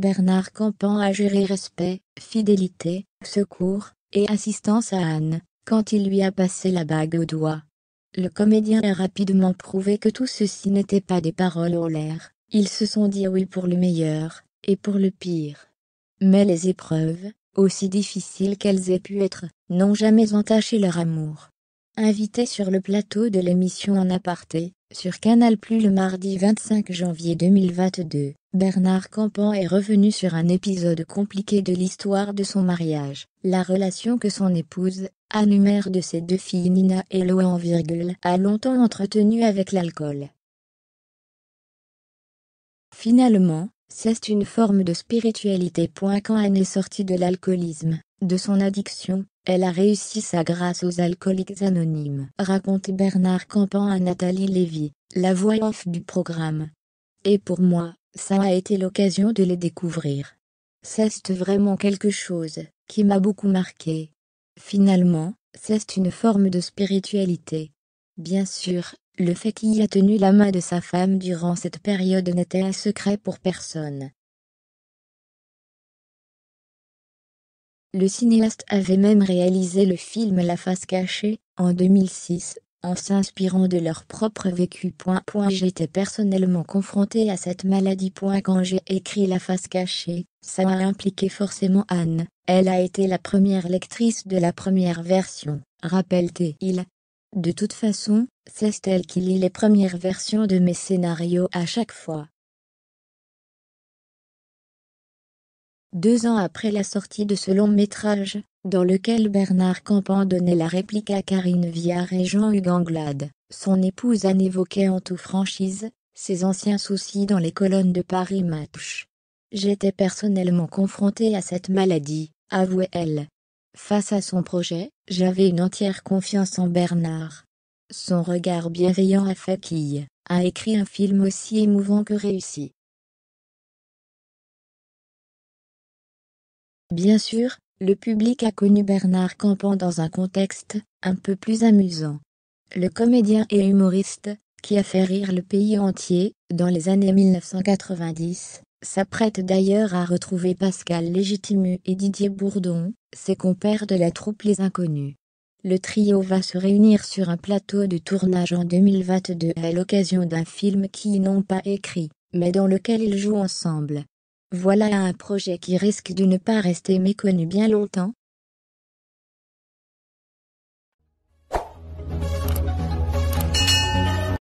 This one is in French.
Bernard Campan a juré respect, fidélité, secours, et assistance à Anne, quand il lui a passé la bague au doigt. Le comédien a rapidement prouvé que tout ceci n'était pas des paroles au l'air, ils se sont dit oui pour le meilleur, et pour le pire. Mais les épreuves, aussi difficiles qu'elles aient pu être, n'ont jamais entaché leur amour. Invité sur le plateau de l'émission En aparté, sur Canal Plus le mardi 25 janvier 2022. Bernard Campan est revenu sur un épisode compliqué de l'histoire de son mariage, la relation que son épouse, Anne mère de ses deux filles Nina et virgule, a longtemps entretenue avec l'alcool. Finalement, c'est une forme de spiritualité. Quand Anne est sortie de l'alcoolisme, de son addiction, elle a réussi sa grâce aux alcooliques anonymes, raconte Bernard Campan à Nathalie Lévy, la voix off du programme. Et pour moi, ça a été l'occasion de les découvrir. C'est vraiment quelque chose qui m'a beaucoup marqué. Finalement, c'est une forme de spiritualité. Bien sûr, le fait qu'il ait tenu la main de sa femme durant cette période n'était un secret pour personne. Le cinéaste avait même réalisé le film La face cachée, en 2006, en s'inspirant de leur propre vécu. J'étais personnellement confronté à cette maladie. Quand j'ai écrit La face cachée, ça a impliqué forcément Anne. Elle a été la première lectrice de la première version, rappelle-t-il. De toute façon, c'est elle qui lit les premières versions de mes scénarios à chaque fois. Deux ans après la sortie de ce long métrage, dans lequel Bernard Campan donnait la réplique à Karine Viard et Jean-Hugues Anglade. Son épouse Anne évoquait en toute franchise, ses anciens soucis dans les colonnes de Paris Match. J'étais personnellement confrontée à cette maladie, avouait-elle. Face à son projet, j'avais une entière confiance en Bernard. Son regard bienveillant a fait qu'il a écrit un film aussi émouvant que réussi. Bien sûr, le public a connu Bernard Campan dans un contexte un peu plus amusant. Le comédien et humoriste, qui a fait rire le pays entier dans les années 1990, s'apprête d'ailleurs à retrouver Pascal Légitimus et Didier Bourdon, ses compères de la troupe Les Inconnus. Le trio va se réunir sur un plateau de tournage en 2022 à l'occasion d'un film qu'ils n'ont pas écrit, mais dans lequel ils jouent ensemble. Voilà un projet qui risque de ne pas rester méconnu bien longtemps,